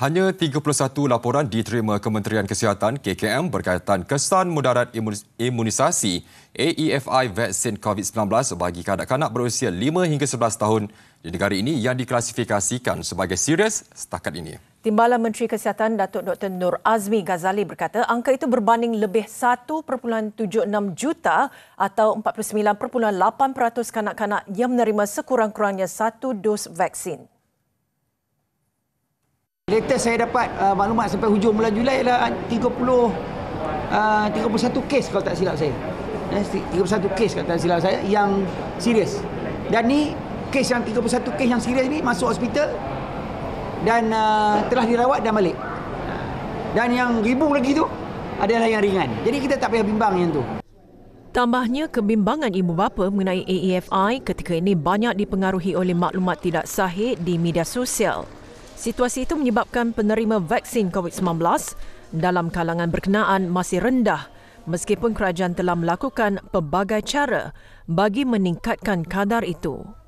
Hanya 31 laporan diterima Kementerian Kesihatan KKM berkaitan kesan mudarat imunisasi AEFI vaksin COVID-19 bagi kanak-kanak berusia 5 hingga 11 tahun di negara ini yang diklasifikasikan sebagai serius setakat ini. Timbalan Menteri Kesihatan Datuk Dr. Nur Azmi Ghazali berkata angka itu berbanding lebih 1.76 juta atau 49.8% kanak-kanak yang menerima sekurang-kurangnya satu dos vaksin latest saya dapat uh, maklumat sampai hujung bulan Julai adalah 30 uh, 31 kes kalau tak silap saya. Eh, 31 kes kalau tak silap saya yang serius. Dan ni kes yang 31 kes yang serius ni masuk hospital dan uh, telah dirawat dan balik. Dan yang ribu lagi tu adalah yang ringan. Jadi kita tak payah bimbang yang tu. Tambahnya, kebimbangan ibu bapa mengenai AEFI ketika ini banyak dipengaruhi oleh maklumat tidak sahih di media sosial. Situasi itu menyebabkan penerima vaksin COVID-19 dalam kalangan berkenaan masih rendah meskipun kerajaan telah melakukan pelbagai cara bagi meningkatkan kadar itu.